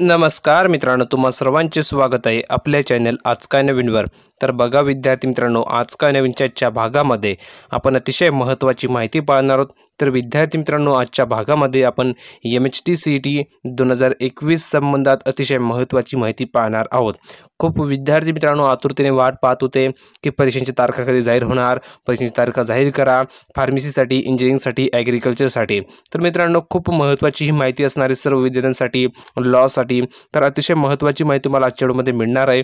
नमस्कार मित्रांनो तुम्हा सर्वांचे स्वागत आहे आपल्या चॅनल आज नवीनवर तर बघा विद्यार्थी मित्रांनो काय नवीन आजच्या भागामध्ये आपण अतिशय महत्त्वाची माहिती पाळणार आहोत तर विद्यार्थी मित्रांनो आजच्या भागामध्ये आपण M H T C T दोन हजार एकवीस संबंधात अतिशय महत्त्वाची माहिती पाहणार आहोत खूप विद्यार्थी मित्रांनो आतुरतेने वाट पाहत होते की परीक्षांची तारखा कधी जाहीर होणार परीक्षांची तारखा जाहीर करा फार्मसीसाठी इंजिनिअरिंगसाठी ॲग्रिकल्चरसाठी तर मित्रांनो खूप महत्त्वाची ही माहिती असणारी सर्व विद्यार्थ्यांसाठी लॉसाठी तर अतिशय महत्त्वाची माहिती तुम्हाला आजच्या मिळणार आहे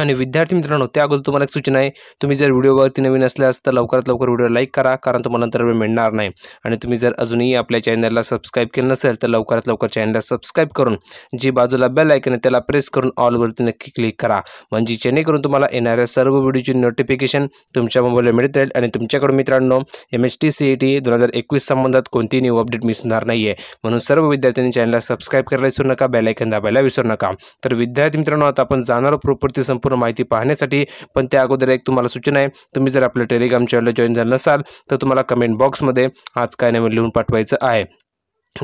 आणि विद्यार्थी मित्रांनो त्या अगोदर तुम्हाला एक सूचना आहे तुम्ही जर व्हिडिओवरती नवीन असल्यास तर लवकरात लवकर व्हिडिओ लाईक करा कारण तुम्हाला नंतर वेळ मिळणार नाही आणि तुम्ही जर अजूनही आपल्या चॅनलला सबस्क्राईब केलं नसेल तर लवकरात लवकर चॅनलला सबस्क्राईब करून जी बाजूला बेल ऐकन आहे त्याला प्रेस करून ऑलवरती नक्की क्लिक करा म्हणजे जेणेकरून तुम्हाला येणाऱ्या सर्व व्हिडिओची नोटिफिकेशन तुमच्या मोबाईलला मिळत राहील आणि तुमच्याकडून मित्रांनो M H T C E T दोन हजार एकवीस संबंधात कोणतीही न्यू अपडेट मिस होणार नाही आहे म्हणून सर्व विद्यार्थ्यांनी चॅनलला सबस्क्राईब करायला विसरू नका बेलायकन दाबायला विसरू नका तर विद्यार्थी मित्रांनो आता आपण जाणार प्रॉपर्टी संप संपूर्ण माहिती पाहण्यासाठी पण त्या अगोदर एक तुम्हाला सूचना आहे तुम्ही जर आपलं टेलिग्राम चॅनल जॉईन झालं नसाल तर तुम्हाला कमेंट बॉक्समध्ये आज काय नवीन लिहून पाठवायचं आहे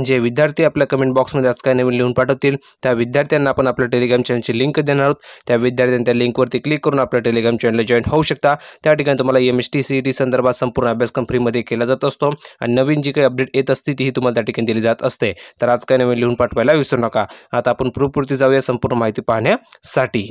जे विद्यार्थी आपल्या कमेंट बॉक्समध्ये आज काय नवीन लिहून पाठवतील त्या विद्यार्थ्यांना आपण आपल्या टेलिग्राम चॅनलची लिंक देणार आहोत त्या विद्यार्थ्यांनी त्या लिंकवरती क्लिक करून आपल्या टेलिग्राम चॅनलला जॉईन होऊ शकता त्या ठिकाणी तुम्हाला M S T C E T संदर्भात संपूर्ण अभ्यासक्रम फ्रीमध्ये केला जात असतो आणि नवीन जी काही अपडेट येत असते तीही तुम्हाला त्या ठिकाणी दिली जात असते तर आज काय नवीन लिहून पाठवायला विसरू नका आता आपण पुरती जाऊया संपूर्ण माहिती पाहण्यासाठी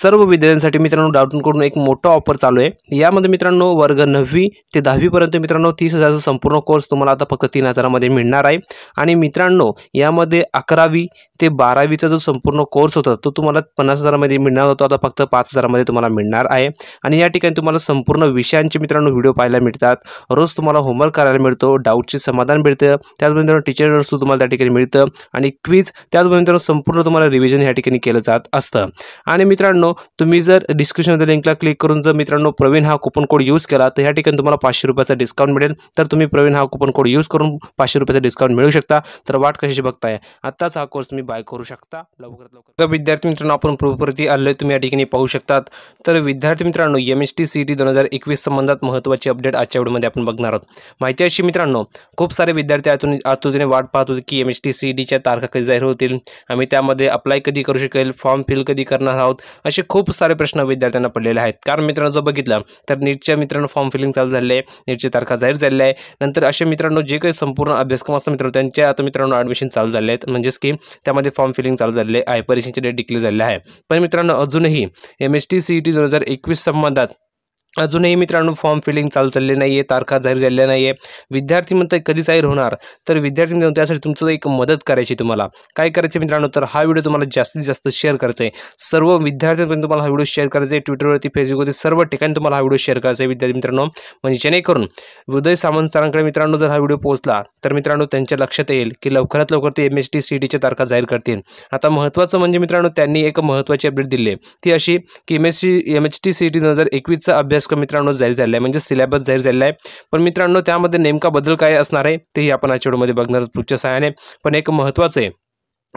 सर्व विद्यार्थ्यांसाठी मित्रांनो डाऊटनकडून एक मोठा ऑफर चालू आहे यामध्ये मित्रांनो वर्ग नववी ते दहावीपर्यंत मित्रांनो तीस हजाराचा संपूर्ण कोर्स तुम्हाला आता फक्त तीन हजारामध्ये मिळणार आहे आणि मित्रांनो यामध्ये अकरावी ते बारावीचा जो संपूर्ण कोर्स होता तो तुम्हाला पन्नास हजारामध्ये मिळणार होता आता फक्त पाच हजारामध्ये तुम्हाला मिळणार आहे आणि या ठिकाणी तुम्हाला संपूर्ण विषयांचे मित्रांनो व्हिडिओ पाहायला मिळतात रोज तुम्हाला होमवर्क करायला मिळतो डाऊटचे समाधान मिळतं त्याचबरोबर टीचर सुद्धा तुम्हाला त्या ठिकाणी मिळतं आणि क्विज त्याचबरोबर संपूर्ण तुम्हाला रिव्हिजन या ठिकाणी केलं जात असतं आणि मित्रांनो तुम्ही जर डिस्क्रिप्शनमध्ये लिंकला क्लिक करून जर मित्रांनो प्रवीण हा कुपन कोड यूज केला तर या ठिकाणी तुम्हाला पाचशे रुपयाचा डिस्काउंट मिळेल तर तुम्ही प्रवीण हा कुपन कोड यूज करून पाचशे रुपयाचा डिस्काउंट मिळू शकता तर वाट कशाची बघताय आत्ताच हा कोर्स तुम्ही बाय करू शकता लवकरात लवकर विद्यार्थी मित्रांनो आपण प्रूफवरती आले तुम्ही या ठिकाणी पाहू शकतात तर विद्यार्थी मित्रांनो M S T C T दोन हजार एकवीस संबंधात महत्त्वाची अपडेट आजच्या व्हिडिओमध्ये आपण बघणार आहोत माहिती अशी मित्रांनो खूप सारे विद्यार्थी आतून आतुतीने वाट पाहत होते की एम एस टी सी डीच्या e तारखा कधी जाहीर होतील आम्ही त्यामध्ये अप्लाय कधी करू शकेल फॉर्म फिल कधी करणार आहोत असे खूप सारे प्रश्न विद्यार्थ्यांना पडलेले आहेत कारण मित्रांनो जो बघितला तर नीटच्या मित्रांनो फॉर्म फिलिंग चालू झाले आहे नीटची तारखा जाहीर झालेली आहे नंतर असे मित्रांनो जे काही संपूर्ण अभ्यासक्रम असतात मित्रांनो त्यांच्या आता मित्रांनो ॲडमिशन चालू झाले आहेत म्हणजेच की त्यामध्ये फॉर्म फिलिंग चालू झालेले आहे परीक्षेचे डेट डिक्लेअर झालेले आहे पण मित्रांनो अजूनही M S T C E T दोन हजार एकवीस संबंधात अजूनही मित्रांनो फॉर्म फिलिंग चालू चालले नाही आहे तारखा जाहीर झालेल्या नाही आहे विद्यार्थी म्हणतात कधी जाहीर होणार तर विद्यार्थी मित्रांनो त्यासाठी तुमचं एक मदत करायची तुम्हाला काय करायचं मित्रांनो तर हा व्हिडिओ तुम्हाला जास्तीत जास्त शेअर करायचा आहे सर्व विद्यार्थ्यांपर्यंत तुम्हाला हा व्हिडिओ शेअर करायचा आहे ट्विटरवरती फेसबुकवरती सर्व ठिकाणी तुम्हाला हा व्हिडिओ शेअर करायचा आहे विद्यार्थी मित्रांनो म्हणजे जेणेकरून उदय सामंत सरांकडे मित्रांनो जर हा व्हिडिओ पोहोचला तर मित्रांनो त्यांच्या लक्षात येईल की लवकरात लवकर ते एम एस टी सी टीच्या तारखा जाहीर करतील आता महत्त्वाचं म्हणजे मित्रांनो त्यांनी एक महत्त्वाची अपडेट दिली ती अशी की M S C M H T C T दोन हजार एकवीसचा अभ्यास अभ्यासक्रम मित्रांनो जाहीर झालेला आहे म्हणजे सिलेबस जाहीर झालेला आहे पण मित्रांनो त्यामध्ये नेमका बदल काय असणार आहे तेही आपण आजच्या व्हिडिओमध्ये बघणार पुढच्या सहाय्याने पण एक महत्त्वाचं आहे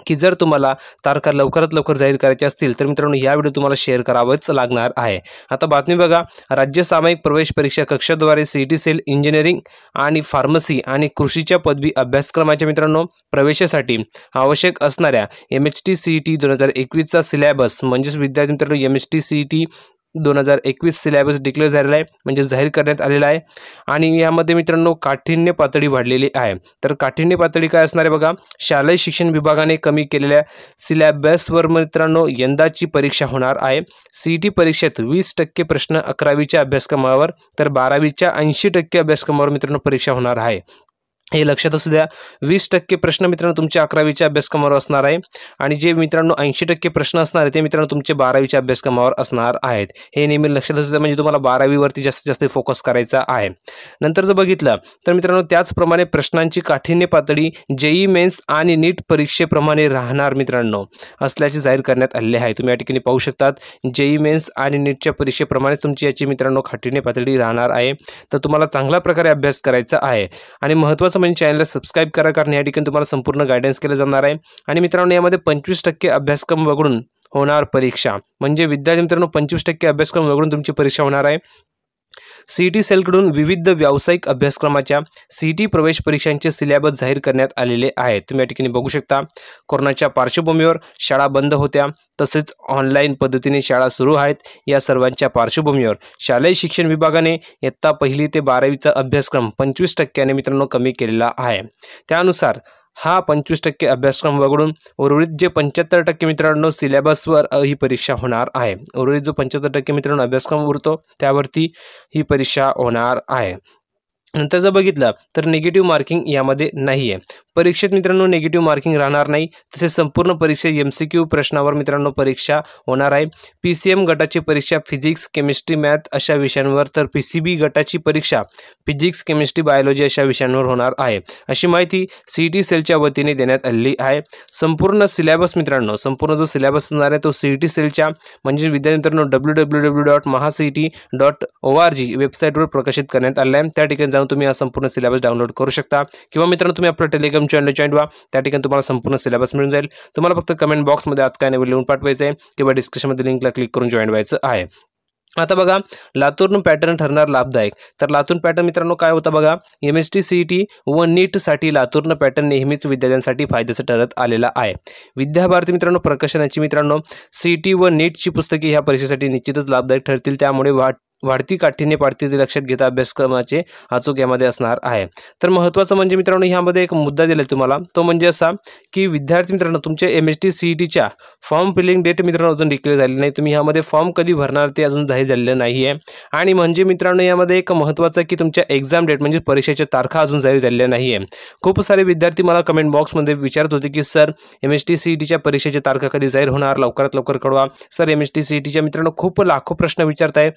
की जर तुम्हाला तारखा लवकरात लवकर जाहीर करायच्या असतील तर मित्रांनो या व्हिडिओ तुम्हाला शेअर करावंच लागणार आहे आता बातमी बघा राज्य सामायिक प्रवेश परीक्षा कक्षाद्वारे सी टी सेल इंजिनिअरिंग आणि फार्मसी आणि कृषीच्या पदवी अभ्यासक्रमाच्या मित्रांनो प्रवेशासाठी आवश्यक असणाऱ्या M H T C E T दोन हजार एकवीसचा सिलेबस म्हणजेच विद्यार्थी मित्रांनो M H T C E T दोन हजार एकवीस सिलॅबस डिक्लेअर झालेला आहे म्हणजे जाहीर करण्यात आलेला आहे आणि यामध्ये मित्रांनो काठिण्य पातळी वाढलेली आहे तर काठिण्य पातळी काय असणार आहे बघा शालेय शिक्षण विभागाने कमी केलेल्या सिलॅबसवर मित्रांनो यंदाची परीक्षा होणार आहे सी टी e परीक्षेत वीस टक्के प्रश्न अकरावीच्या अभ्यासक्रमावर तर बारावीच्या ऐंशी टक्के अभ्यासक्रमावर मित्रांनो परीक्षा होणार आहे हे लक्षात असू द्या वीस टक्के प्रश्न मित्रांनो तुमच्या अकरावीच्या अभ्यासक्रमावर असणार आहे आणि जे मित्रांनो ऐंशी टक्के प्रश्न असणार आहे ते मित्रांनो तुमचे बारावीच्या अभ्यासक्रमावर असणार आहेत हे नेहमी लक्षात असू द्या म्हणजे तुम्हाला बारावीवरती जास्तीत जास्त फोकस करायचा आहे नंतर जर बघितलं तर मित्रांनो त्याचप्रमाणे प्रश्नांची काठिण्य पातळी जेई मेन्स आणि नीट परीक्षेप्रमाणे राहणार मित्रांनो असल्याचे जाहीर करण्यात आले आहे तुम्ही या ठिकाणी पाहू शकतात जेई मेन्स आणि नीटच्या परीक्षेप्रमाणेच तुमची याची मित्रांनो काठिण्य पातळी राहणार आहे तर तुम्हाला चांगल्या प्रकारे अभ्यास करायचा आहे आणि महत्त्वाचं म्हणजे मेन चॅनलला सबस्क्राईब करा कारण या ठिकाणी तुम्हाला संपूर्ण गायडन्स केलं जाणार आहे आणि मित्रांनो यामध्ये पंचवीस टक्के अभ्यासक्रम वगळून होणार परीक्षा म्हणजे विद्यार्थी मित्रांनो पंचवीस टक्के अभ्यासक्रम वगळून तुमची परीक्षा होणार आहे सी टी सेलकडून विविध व्यावसायिक अभ्यासक्रमाच्या सी टी प्रवेश परीक्षांचे सिलेबस जाहीर करण्यात आलेले आहेत तुम्ही या ठिकाणी बघू शकता कोरोनाच्या पार्श्वभूमीवर शाळा बंद होत्या तसेच ऑनलाईन पद्धतीने शाळा सुरू आहेत या सर्वांच्या पार्श्वभूमीवर शालेय शिक्षण विभागाने इयत्ता पहिली ते बारावीचा अभ्यासक्रम पंचवीस टक्क्याने मित्रांनो कमी केलेला आहे त्यानुसार हा पंचवीस टक्के अभ्यासक्रम वगळून उर्वरित जे पंच्याहत्तर टक्के मित्रांनो सिलेबसवर ही परीक्षा होणार आहे उर्वरित जो पंच्याहत्तर टक्के मित्रांनो अभ्यासक्रम उरतो त्यावरती ही परीक्षा होणार आहे नंतर जर बघितलं तर निगेटिव्ह मार्किंग यामध्ये नाही आहे परीक्षेत मित्रांनो निगेटिव्ह मार्किंग राहणार नाही तसेच संपूर्ण परीक्षा एम सी क्यू प्रश्नावर मित्रांनो परीक्षा होणार आहे पी सी एम गटाची परीक्षा फिजिक्स केमिस्ट्री मॅथ अशा विषयांवर तर पी सी बी गटाची परीक्षा फिजिक्स केमिस्ट्री बायोलॉजी अशा विषयांवर होणार आहे अशी माहिती सी टी सेलच्या वतीने देण्यात आलेली आहे संपूर्ण सिलेबस मित्रांनो संपूर्ण जो सिलेबस असणार आहे तो सी टी e सेलच्या म्हणजे विद्यार्थी मित्रांनो W W W dot T dot O R G वेबसाईटवर प्रकाशित करण्यात आलं आहे त्या ठिकाणी जाऊन तुम्ही हा संपूर्ण सिलेबस डाउनलोड करू शकता किंवा मित्रांनो तुम्ही आपलं टेलिग्राम टेलिग्राम चॅनल जॉईन व्हा त्या ठिकाणी तुम्हाला संपूर्ण सिलेबस मिळून जाईल तुम्हाला फक्त कमेंट बॉक्समध्ये आज काय नवीन लिहून पाठवायचं आहे किंवा डिस्क्रिप्शनमध्ये लिंकला क्लिक करून जॉईन व्हायचं आहे आता बघा लातूरनं पॅटर्न ठरणार लाभदायक तर लातूर पॅटर्न मित्रांनो काय होता बघा M S T C E T व नीटसाठी लातूरनं पॅटर्न नेहमीच विद्यार्थ्यांसाठी फायद्याचं ठरत आलेला आहे विद्याभारती मित्रांनो प्रकाशनाची मित्रांनो सी ई टी व नीटची पुस्तके ह्या परीक्षेसाठी निश्चितच लाभदायक ठरतील त्यामुळे वाट वाढती काठीने पाडती ते लक्षात घेता अभ्यासक्रमाचे अचूक यामध्ये असणार आहे तर महत्त्वाचं म्हणजे मित्रांनो ह्यामध्ये एक मुद्दा दिला तुम्हाला तो म्हणजे असा की विद्यार्थी मित्रांनो तुमच्या M S T C form filling date मित्रांनो अजून डिक्लेअर झाली नाही तुम्ही ह्यामध्ये फॉर्म कधी भरणार ते अजून जाहीर झालेलं नाही आहे आणि म्हणजे मित्रांनो यामध्ये एक महत्त्वाचं की तुमच्या एक्झाम डेट म्हणजे परीक्षेच्या तारखा अजून जाहीर झालेल्या नाही आहे खूप सारे विद्यार्थी मला कमेंट बॉक्समध्ये विचारत होते की sir M S T C टीच्या e परीक्षेच्या तारखा कधी जाहीर होणार लवकरात लवकर कळवा sir M S T C मित्रांनो खूप लाखो प्रश्न विचारत आहे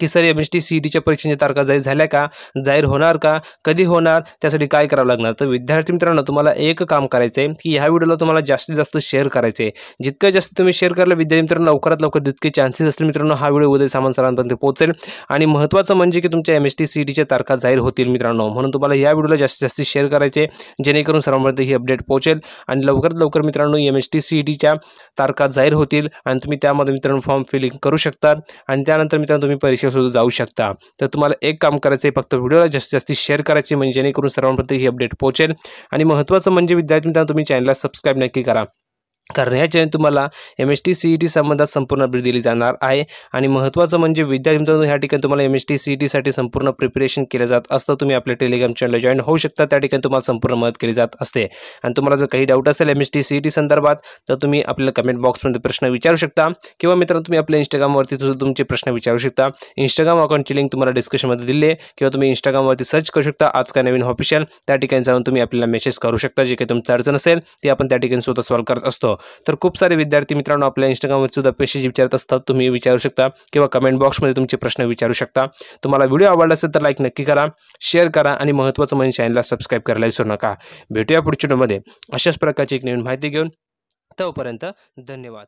की sir M S T C ईटीच्या e परीक्षेच्या तारखा जाहीर झाल्या का जाहीर होणार का कधी होणार त्यासाठी काय करावं लागणार तर विद्यार्थी मित्रांनो तुम्हाला एक काम करायचं आहे की ह्या व्हिडिओला तुम्हाला जास्तीत जास्त शेअर करायचं आहे जितकं जास्त तुम्ही शेअर करायला विद्यार्थी मित्रांनो लवकरात लवकर जितके चान्सेस असतील मित्रांनो हा व्हिडिओ उदय सामान सरांपर्यंत पोहोचेल आणि महत्त्वाचं म्हणजे की तुमच्या एम एस टी सी ईटीच्या e तारखा जाहीर होतील मित्रांनो म्हणून तुम्हाला या व्हिडिओला जास्तीत जास्त शेअर करायचे जेणेकरून सर्वांपर्यंत ही अपडेट पोहोचेल आणि लवकरात लवकर मित्रांनो एम एस टी सी ईटीच्या e तारखा जाहीर होतील आणि तुम्ही त्यामध्ये मित्रांनो फॉर्म फिलिंग करू शकता आणि त्यानंतर मित्रांनो तुम्ही सुद्धा जाऊ शकता तर तुम्हाला एक काम करायचं आहे फक्त व्हिडिओला जास्तीत जास्त शेअर करायचे म्हणजे जेणेकरून सर्वांप्रती ही अपडेट पोहोचेल आणि महत्त्वाचं म्हणजे विद्यार्थी मित्रांनो तुम्ही चॅनलला सबस्क्राईब नक्की करा कारण या तुम्हाला M S T C E T संबंधात संपूर्ण अपडेट दिली जाणार आहे आणि महत्त्वाचं म्हणजे विद्यार्थी मित्रांनो ह्या ठिकाणी तुम्हाला M S T C E e टीसाठी संपूर्ण प्रिपरेशन केलं जात असतं तुम्ही आपल्या टेलिग्राम चॅनलला जॉईन होऊ शकता त्या ठिकाणी तुम्हाला संपूर्ण मदत केली जात असते आणि तुम्हाला जर काही डाऊट असेल M S T C E T संदर्भात तर तुम्ही आपल्याला कमेंट बॉक्समध्ये प्रश्न विचारू शकता किंवा मित्रांनो तुम्ही आपल्या इंस्टाग्रामवरती सुद्धा तुमचे प्रश्न विचारू शकता इंस्टाग्राम अकाउंटची लिंक तुम्हाला डिस्क्रिप्शनमध्ये दिली किंवा तुम्ही इंस्टाग्रामवरती सर्च करू शकता आज काय नवीन ऑफिशियल त्या ठिकाणी जाऊन तुम्ही आपल्याला मेसेज करू शकता जे काही तुमचं अडचण असेल ते आपण त्या ठिकाणी स्वतः सॉल्व करत असतो तर खूप सारे विद्यार्थी मित्रांनो आपल्या इंस्टाग्रामवर सुद्धा पेशेज विचारत असतात तुम्ही विचारू शकता किंवा कमेंट बॉक्समध्ये तुमचे प्रश्न विचारू शकता तुम्हाला व्हिडिओ आवडला असेल तर लाईक नक्की करा शेअर करा आणि महत्त्वाचं म्हणजे चॅनलला सबस्क्राईब करायला विसरू नका भेटूया पुढच्या मध्ये अशाच प्रकारची एक नवीन माहिती घेऊन तोपर्यंत धन्यवाद